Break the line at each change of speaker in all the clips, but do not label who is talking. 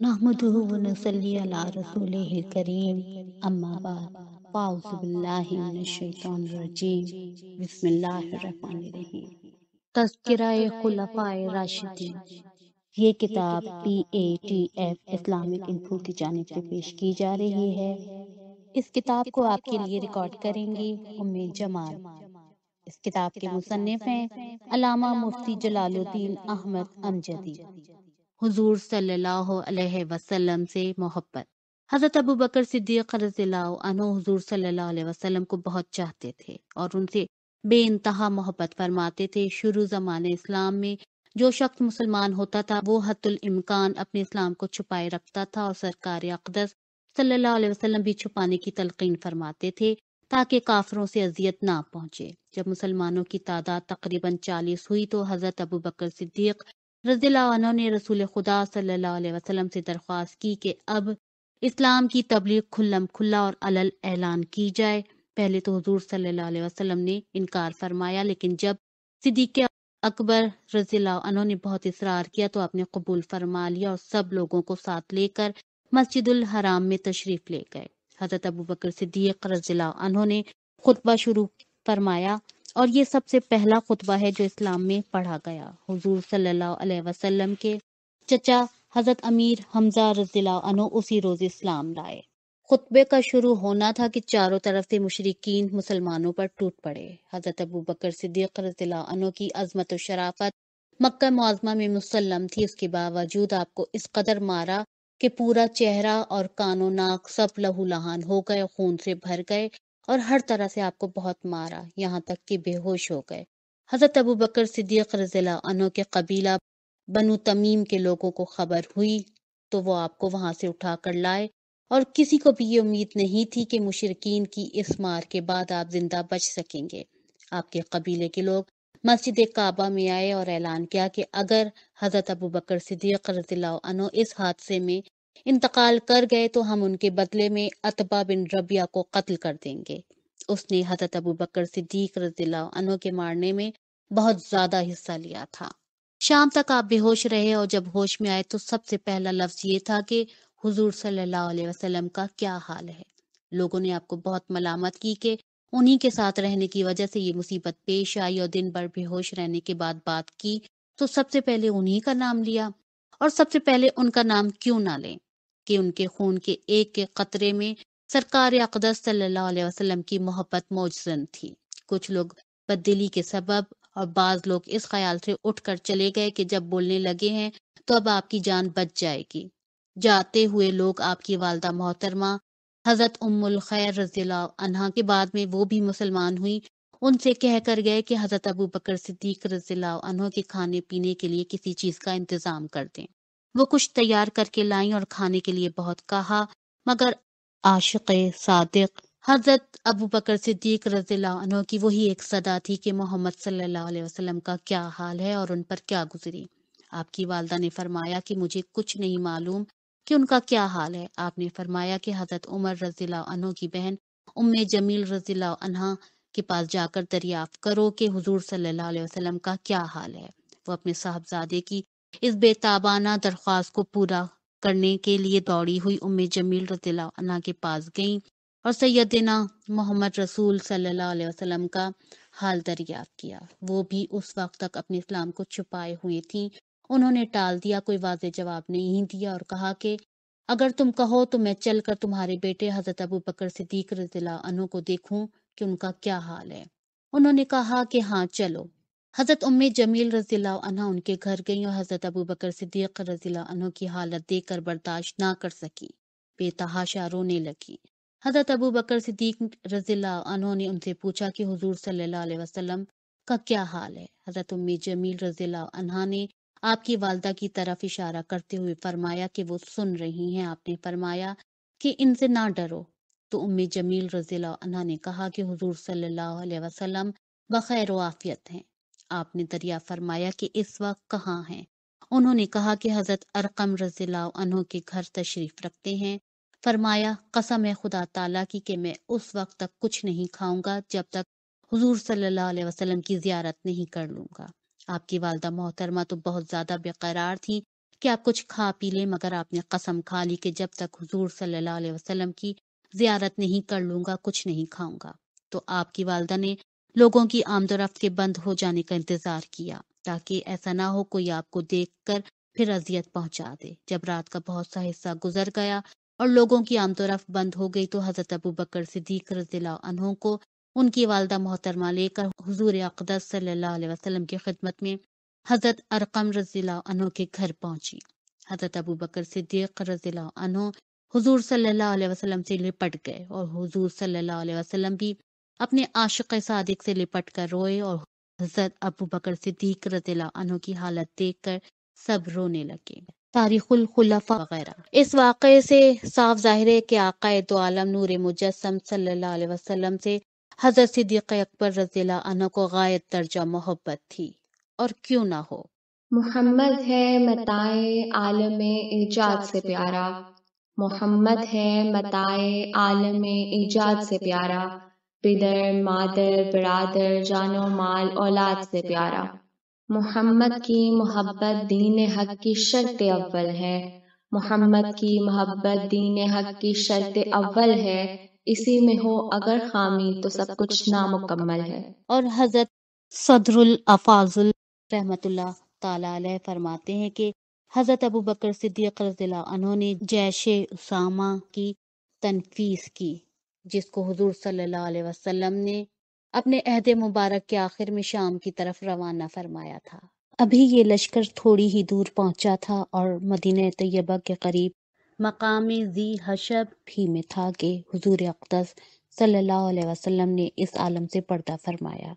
ये किताब P A T F Islamic की जानब से पेश की जा रही है इस किताब को आपके लिए रिकॉर्ड करेंगी उम्मीद जमाल इस किताब के मुसनफ़ हैं अलामा मुफ्ती जलालुद्दीन अहमद अमजदी हुजूर सल्लल्लाहु अलैहि वसल्लम से मोहब्बत हज़रत अबू बकर सिद्दीक हजूर सल्लल्लाहु अलैहि वसल्लम को बहुत चाहते थे और उनसे बे इंतहा मोहब्बत फरमाते थे शुरू ज़माने इस्लाम में जो शख्स मुसलमान होता था वो हतुल इम्कान अपने इस्लाम को छुपाए रखता था और सरकार अकदस सल्लल्लाहु अलैहि वसल्लम भी छुपाने की तलकीन फरमाते थे ताकि काफरों से अजियत ना पहुंचे जब मुसलमानों की तादाद तकरीबन चालीस हुई तो हज़रत अबू बकर सिद्दीक रजिला ने रसूल खुदा सल्ला वसलम से दरख्वास्त की कि अब इस्लाम की तबलीग खुल्लम खुल्ला और अलल ऐलान की जाए पहले तो हजूर सल्लाम ने इनकार फरमाया लेकिन जब सिद्दीक अकबर रजिला ने बहुत इसरार किया तो आपने कबूल फरमा लिया और सब लोगों को साथ लेकर मस्जिदुल हराम में तशरीफ ले गए हजरत अबू बकर सिद्दीक रजिला ने खुतबा शुरू फरमाया और ये सबसे पहला खुतबा है जो इस्लाम में पढ़ा गया हुजूर सल्लल्लाहु अलैहि वसल्लम के चचा हजरत अमीर हमजा रजीला उसी रोज इस्लाम लाए खुतबे का शुरू होना था कि चारों तरफ से मुशरकिन मुसलमानों पर टूट पड़े हजरत अबू बकर सिद्दीक रजीला की अजमत और शराफत मक्का मुआजमा में मुसलम थी उसके बावजूद आपको इस कदर मारा कि पूरा चेहरा और कानो नाक सब लहूलहान हो गए खून से भर गए और हर तरह से आपको बहुत मारा यहाँ तक कि बेहोश हो गए हजरत अबू बकर सिद्दीक रजिला अनो के कबीला बनु तमीम के लोगों को खबर हुई तो वो आपको वहां से उठा कर लाए और किसी को भी ये उम्मीद नहीं थी कि मुशरकिन की इस मार के बाद आप जिंदा बच सकेंगे आपके कबीले के लोग मस्जिद काबा में आए और ऐलान किया कि अगर हजरत अबू बकर सिद्दीक रजील्ला इस हादसे में इंतकाल कर गए तो हम उनके बदले में अतबा बिन रबिया को कत्ल कर देंगे उसने हजरत अबू बकर सिद्दीक रजीला के मारने में बहुत ज्यादा हिस्सा लिया था शाम तक आप बेहोश रहे और जब होश में आए तो सबसे पहला लफ्ज ये था कि हुजूर सल्लल्लाहु अलैहि वसल्लम का क्या हाल है लोगों ने आपको बहुत मलामत की कि उन्हीं के साथ रहने की वजह से ये मुसीबत पेश आई और दिन भर बेहोश रहने के बाद बात की तो सबसे पहले उन्हीं का नाम लिया और सबसे पहले उनका नाम क्यों ना लें कि उनके खून के एक एक कतरे में सरकार अकदस सल्लाम वसल्लम की मोहब्बत मौजन थी कुछ लोग बददिली के सबब और बाज लोग इस ख्याल से उठकर चले गए कि जब बोलने लगे हैं तो अब आपकी जान बच जाएगी जाते हुए लोग आपकी वालदा मोहतरमा हजरत उम्मुल खैर रजिला के बाद में वो भी मुसलमान हुई उनसे कह कर गए कि हजरत अबू बकर सिद्दीक रजिला अनहों के खाने पीने के लिए किसी चीज़ का इंतज़ाम कर दें वो कुछ तैयार करके लाई और खाने के लिए बहुत कहा मगर आशिक सादिक हजरत अबू बकर सिद्दीक रजील्ला की वही एक सदा थी कि मोहम्मद सल्लल्लाहु अलैहि वसल्लम का क्या हाल है और उन पर क्या गुजरी आपकी वालदा ने फरमाया कि मुझे कुछ नहीं मालूम कि उनका क्या हाल है आपने फरमाया कि हजरत उमर रजिला की बहन उम्मे जमील रजिला के पास जाकर दरियाफ्त करो कि हजूर सल्लाम का क्या हाल है वो अपने साहबजादे की इस बेताबाना दरख्वास्त को पूरा करने के लिए दौड़ी हुई उम्म जमील रतीला के पास गईं और सैदना मोहम्मद रसूल सल्लल्लाहु अलैहि वसल्लम का हाल दरियाफ्त किया वो भी उस वक्त तक अपने इस्लाम को छुपाए हुए थी उन्होंने टाल दिया कोई वाज जवाब नहीं दिया और कहा कि अगर तुम कहो तो मैं चलकर तुम्हारे बेटे हजरत अबू बकर सिद्दीक रजीला को देखूं कि उनका क्या हाल है उन्होंने कहा कि हाँ चलो हज़रत उम्मीद जमील रजील्ला उनके घर गई और हज़रत अबू बकर सिद्दीक रजील्ला की हालत देखकर बर्दाश्त ना कर सकी बेतहाशा रोने लगी हज़रत अबू बकर सिद्दीक रजील्ला ने उनसे पूछा कि हुजूर सल्लल्लाहु अलैहि वसल्लम का क्या हाल है हज़रत उम्म जमील रजील्ला ने आपकी वालदा की तरफ इशारा करते हुए फरमाया कि वो सुन रही हैं आपने फरमाया कि इनसे ना डरो तो उम्मीद जमील रजील्ला ने कहा कि हजूर सल्लल्लाहु अलैहि बखैर वाफियत हैं आपने दरिया फरमाया कि इस वक्त कहाँ हैं उन्होंने कहा कि हजरत अरकम रजीला के घर तशरीफ रखते हैं फरमाया कसम है खुदा ताला की कि मैं उस वक्त तक कुछ नहीं खाऊंगा जब तक हुजूर सल्लल्लाहु अलैहि वसल्लम की जियारत नहीं कर लूंगा आपकी वालदा मोहतरमा तो बहुत ज्यादा बेकरार थी कि आप कुछ खा पी लें मगर आपने कसम खा ली कि जब तक हजूर सल्लल्लाहु अलैहि की जियारत नहीं कर लूंगा कुछ नहीं खाऊंगा तो आपकी वालदा ने लोगों की आमदोरफ्त के बंद हो जाने का इंतजार किया ताकि ऐसा ना हो कोई आपको देखकर फिर अजियत पहुंचा दे जब रात का बहुत सा हिस्सा गुजर गया और लोगों की आमदोरफ्त बंद हो गई तो हजरत अबू बकर सिद्दीक रजीला को उनकी वालदा मोहतरमा लेकर हजूर अकदस सल्लाम की खिदमत में हजरत अरकम रजीला के घर पहुंची हजरत अबू बकर सिद्दीक रजीला अनहों हजूर सल्लल्लाहु अलैहि वसल्लम से लिपट गए और हजूर सल्लल्लाहु अलैहि वसल्लम भी अपने आशिक सादिक से लिपट कर रोए और हजरत अबू बकर सिद्दीक रतीला की हालत देख कर सब रोने लगे तारीखुल खुलफा वगैरह इस वाक़े से साफ जाहिर है कि आकाए तो आलम नूर मुजस्म सल्लल्लाहु अलैहि वसल्लम से हजरत सिद्दीक अकबर रजीला अन को गायत दर्जा मोहब्बत थी और क्यों ना हो मोहम्मद है मताए आलम ईजाद से प्यारा मोहम्मद है मताए आलम ईजाद से प्यारा पिदर मादर बरदर जानो माल औलाद से प्यारा मोहम्मद की मोहब्बत दीन हक की शर्त अव्वल है मोहम्मद की मोहब्बत दीन हक की शर्त अव्वल है इसी में हो अगर खामी तो सब कुछ नामुकम्मल है और हजरत सदरुल अफाजुल रहमतुल्लाह ताला फरमाते हैं कि हज़रत अबू बकर सिद्दीक रजील्ला उन्होंने जैश उसामा की तनफीस की जिसको हजूर सल्ला वसलम ने अपने अहद मुबारक के आखिर में शाम की तरफ रवाना फरमाया था अभी ये लश्कर थोड़ी ही दूर पहुंचा था और मदीना तयबा के करीब मकामी जी हशब भी में था कि हजूर अकदस सल्लल्लाहु ने इस आलम से पर्दा फरमाया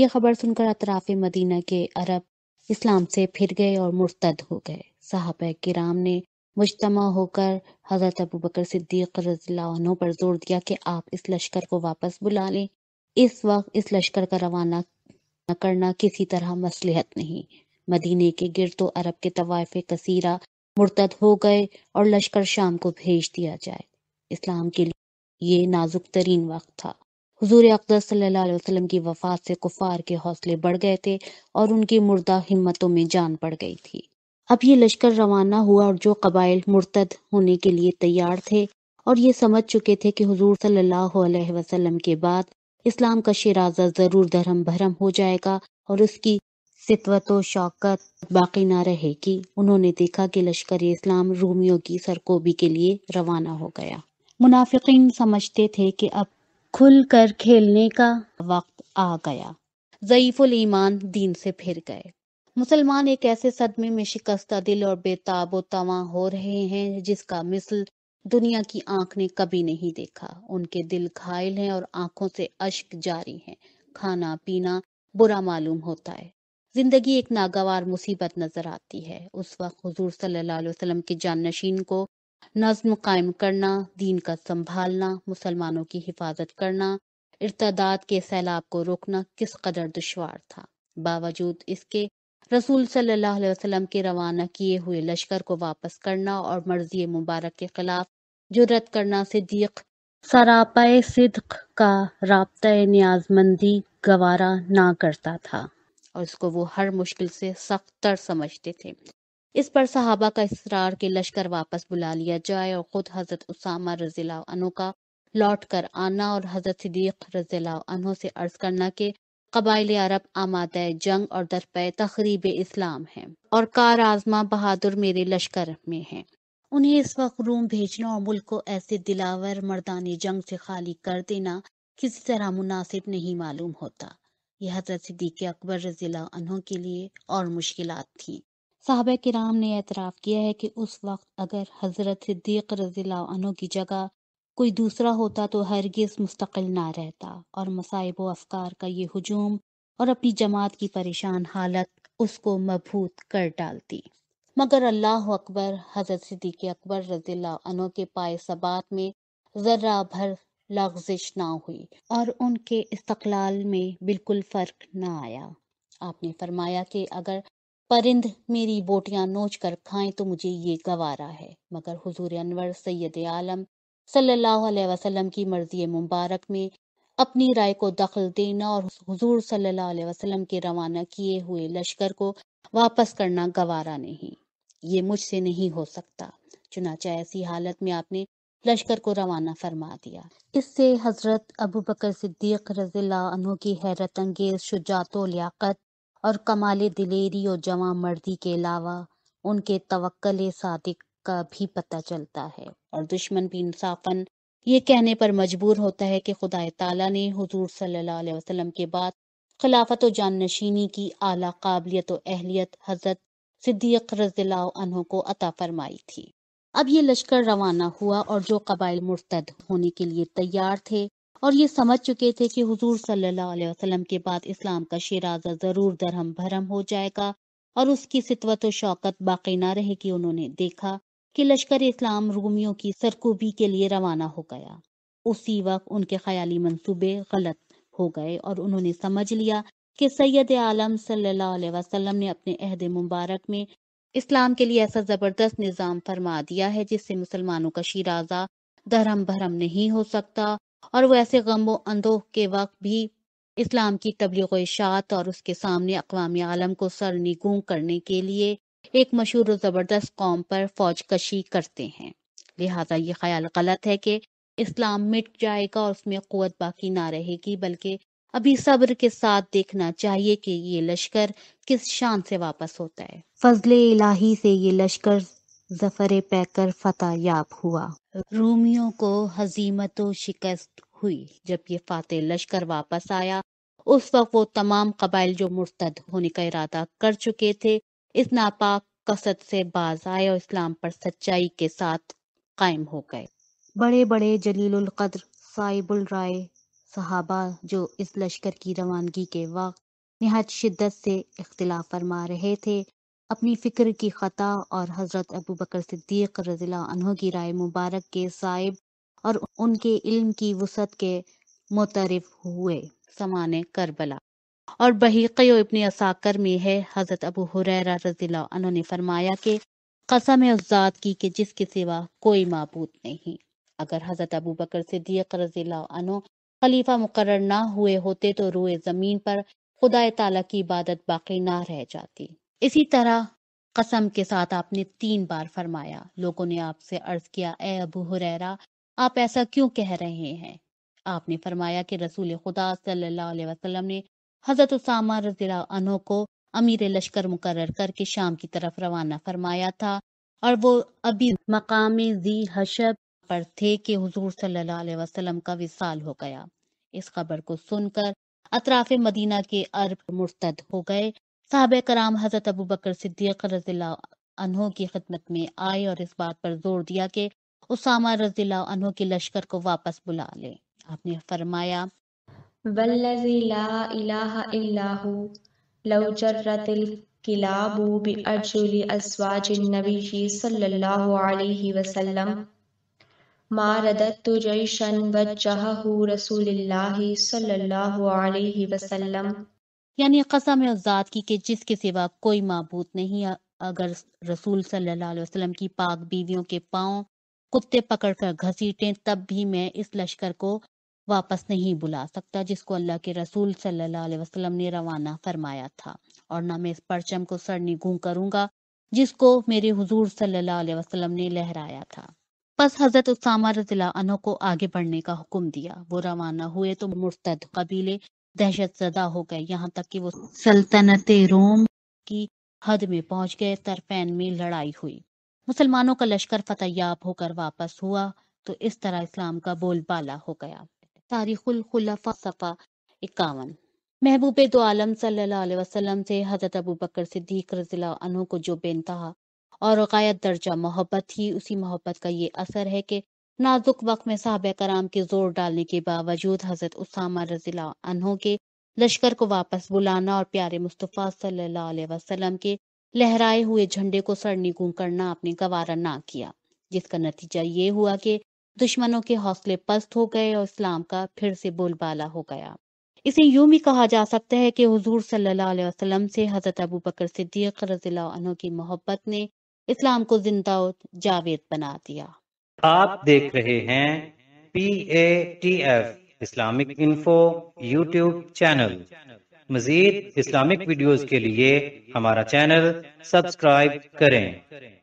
ये खबर सुनकर अतराफ मदीना के अरब इस्लाम से फिर गए और मुस्तद हो गए साहब कराम ने मुजतम होकर हज़रत अबू बकर सिद्दीक रजिला पर जोर दिया कि आप इस लश्कर को वापस बुला लें इस वक्त इस लश्कर का रवाना करना किसी तरह मसलहत नहीं मदीने के गिर तो अरब के तवायफ कसीरा मुर्तद हो गए और लश्कर शाम को भेज दिया जाए इस्लाम के लिए ये नाजुक तरीन वक्त था हजूर अकदस वसल्लम की वफात से कुफार के हौसले बढ़ गए थे और उनकी मुर्दा हिम्मतों में जान पड़ गई थी अब ये लश्कर रवाना हुआ और जो कबाइल मुर्तद होने के लिए तैयार थे और ये समझ चुके थे कि हुजूर सल्लल्लाहु अलैहि वसल्लम के बाद इस्लाम का शराजा ज़रूर धर्म भरम हो जाएगा और उसकी सितवत व शौकत बाकी ना रहेगी उन्होंने देखा कि लश्कर इस्लाम रूमियों की सरकोबी के लिए रवाना हो गया मुनाफिकीन समझते थे कि अब खुल कर खेलने का वक्त आ गया ज़ईफ़ुल ईमान दीन से फिर गए मुसलमान एक ऐसे सदमे में शिकस्ता दिल और बेताब तवा हो रहे हैं जिसका मिसल दुनिया की आंख ने कभी नहीं देखा उनके दिल घायल हैं और आंखों से अश्क जारी हैं खाना पीना बुरा मालूम होता है जिंदगी एक नागवार मुसीबत नजर आती है उस वक्त हजूर सल्लाम अलैहि वसल्लम के को नज्म कायम करना दीन का संभालना मुसलमानों की हिफाजत करना इर्तदाद के सैलाब को रोकना किस कदर दुशवार था बावजूद इसके रसूल सल्लल्लाहु अलैहि वसल्लम के रवाना किए हुए लश्कर को वापस करना और मर्जी मुबारक के खिलाफ जुरत करना सिद्दीक सरापाए सिद्क का रबता न्याजमंदी गवारा ना करता था और इसको वो हर मुश्किल से सख्त तर समझते थे इस पर सहाबा का इसरार के लश्कर वापस बुला लिया जाए और खुद हजरत उसामा रजीला अनु का लौट कर आना और हजरत सिद्दीक रजीला अनु से अर्ज करना के कबाइल अरब आमाद जंग और दरपे तकरीब इस्लाम है और कार आजमा बहादुर मेरे लश्कर में है उन्हें इस वक्त रूम भेजना और मुल्क को ऐसे दिलावर मर्दानी जंग से खाली कर देना किसी तरह मुनासिब नहीं मालूम होता यह हजरत सिद्दीक अकबर रजीला के लिए और मुश्किल थी साहब कराम ने एतराफ़ किया है कि उस वक्त अगर हजरत सिद्दीक रजीला की जगह कोई दूसरा होता तो हरगिज मुस्तकिल ना रहता और मसाइब व अफकार का ये हजूम और अपनी जमात की परेशान हालत उसको मबूत कर डालती मगर अल्लाह अकबर हजरत सिद्दीक अकबर रजील्ला के पाए सबात में ज़र्रा भर लफ्जिश ना हुई और उनके इस्तकलाल में बिल्कुल फ़र्क ना आया आपने फरमाया कि अगर परिंद मेरी बोटियां नोच कर खाएं तो मुझे ये गवारा है मगर हुजूर अनवर सैयद आलम सल्लल्लाहु अलैहि वसल्लम की मर्जी मुबारक में अपनी राय को दखल देना और हुजूर सल्लल्लाहु अलैहि वसल्लम के रवाना किए हुए लश्कर को वापस करना गवारा नहीं ये मुझसे नहीं हो सकता चुनाचा ऐसी हालत में आपने लश्कर को रवाना फरमा दिया इससे हजरत अबू बकर सिद्दीक रजील्ला की हैरत अंगेज शुजात लियाकत और कमाल दिलेरी और जवा मर्दी के अलावा उनके तवक्ल सादिक का भी पता चलता है और दुश्मन भी इंसाफन ये कहने पर मजबूर होता है कि खुदा ताला ने हुजूर सल्लल्लाहु अलैहि के बाद खिलाफत जान नशीनी की आला काबिलियत व अहलियत हजरत सिद्दीक रजील्ला को अता फरमाई थी अब ये लश्कर रवाना हुआ और जो कबाइल मुर्तद होने के लिए तैयार थे और ये समझ चुके थे कि हुजूर सल्लल्लाहु अलैहि वसल्लम के बाद इस्लाम का शेराजा ज़रूर दरहम भरम हो जाएगा और उसकी सितवत शौकत बाकी ना रहेगी उन्होंने देखा कि लश्कर इस्लाम रूमियों की सरकूबी के लिए रवाना हो गया उसी वक्त उनके ख्याली मंसूबे गलत हो गए और उन्होंने समझ लिया कि सैयद आलम सल्लल्लाहु अलैहि वसल्लम ने अपने अहद मुबारक में इस्लाम के लिए ऐसा ज़बरदस्त निज़ाम फरमा दिया है जिससे मुसलमानों का शिराजा धर्म भरम नहीं हो सकता और वो ऐसे गम व अंदोह के वक्त भी इस्लाम की तबलीग इशात और उसके सामने अकवाम आलम को सर निगूँ करने के लिए एक मशहूर और ज़बरदस्त कौम पर फौज कशी करते हैं लिहाजा ये ख्याल गलत है कि इस्लाम मिट जाएगा और उसमें कुत बाकी ना रहेगी बल्कि अभी सब्र के साथ देखना चाहिए कि ये लश्कर किस शान से वापस होता है फजल इलाही से ये लश्कर जफर पैकर फतह याब हुआ रूमियों को हजीमत शिकस्त हुई जब ये फातह लश्कर वापस आया उस वक्त वो तमाम कबाइल जो मुर्तद होने का इरादा कर चुके थे इस नापाक कसद से बाज आए और इस्लाम पर सच्चाई के साथ कायम हो गए बड़े बड़े जलील कद्र राय सहाबा जो इस लश्कर की रवानगी के वक्त नहायत शिद्दत से इख्तिला फरमा रहे थे अपनी फ़िक्र की ख़ता और हज़रत अबू बकर सिद्दीक रजीला की राय मुबारक के साहिब और उनके इल्म की वसत के मुतरफ हुए समाने करबला और बहीक़ इबन असाकर में है हज़रत अबू हुरैरा रजीला ने फरमाया कि कसम है उस ज़ात की कि जिसके सिवा कोई मबूत नहीं अगर हज़रत अबू बकर सिद्दीक रजीला खलीफा मुकर ना हुए होते तो रुए ज़मीन पर खुदा ताला की इबादत बाकी ना रह जाती इसी तरह कसम के साथ आपने तीन बार फरमाया लोगों ने आपसे अर्ज किया ए अबू हुरैरा आप ऐसा क्यों कह रहे हैं आपने फरमाया कि रसूल खुदा सल्लल्लाहु अलैहि वसल्लम ने हजरत उसामा रजीला अनो को अमीर लश्कर मुकर करके शाम की तरफ रवाना फरमाया था और वो अभी मकाम जी हशब पर थे कि हजूर सल्लाम का विशाल हो गया इस खबर को सुनकर अतराफ मदीना के अरब मुर्तद हो गए साहब कराम हजरत अबू बकर सिद्दीक रजीला की खिदमत में आए और इस बात पर जोर दिया कि उसामा रजीला के लश्कर को वापस बुला लें आपने फरमाया वल्लजी यानी कसम है की कि जिसके सिवा कोई माबूत नहीं अगर रसूल सल्लल्लाहु अलैहि वसल्लम की पाक बीवियों के पाओ कुत्ते पकड़कर घसीटे तब भी मैं इस लश्कर को वापस नहीं बुला सकता जिसको अल्लाह के रसूल सल्लल्लाहु अलैहि वसल्लम ने रवाना फरमाया था और ना मैं इस परचम को सर निगू करूंगा जिसको मेरे हुजूर सल्लल्लाहु अलैहि वसल्लम ने लहराया था बस हजरत उसामा रजीला अनो को आगे बढ़ने का हुक्म दिया वो रवाना हुए तो मुर्तद कबीले दहशत जदा हो गए यहाँ तक कि वो सल्तनत रोम की हद में पहुंच गए तरफेन में लड़ाई हुई मुसलमानों का लश्कर फतेयाब होकर वापस हुआ तो इस तरह इस्लाम का बोलबाला हो गया तारीख तारीखुलखलफा सफ़ा इक्यावन महबूब तो आलम सल्लल्लाहु वसल्लम से हज़रत अबू बकर सिद्दीक रजिला अनु को जो बेनता और रकायत दर्जा मोहब्बत थी उसी मोहब्बत का ये असर है कि नाजुक वक्त में साहब कराम के जोर डालने के बावजूद हजरत उसामा रजिला अनहों के लश्कर को वापस बुलाना और प्यारे मुस्तफ़ा सल्ला वसलम के लहराए हुए झंडे को सरनिगू करना आपने गवारा ना किया जिसका नतीजा ये हुआ कि दुश्मनों के हौसले पस्त हो गए और इस्लाम का फिर से बोलबाला हो गया इसे यूं भी कहा जा सकता है कि हजूर सल्लल्लाहु अलैहि वसल्लम से हज़रत अबू बकर सिद्दीक रजील्ला की मोहब्बत ने इस्लाम को जिंदा और जावेद बना दिया आप देख रहे हैं P A T F Islamic info YouTube channel मजीद इस्लामिक वीडियोस के लिए हमारा चैनल सब्सक्राइब करें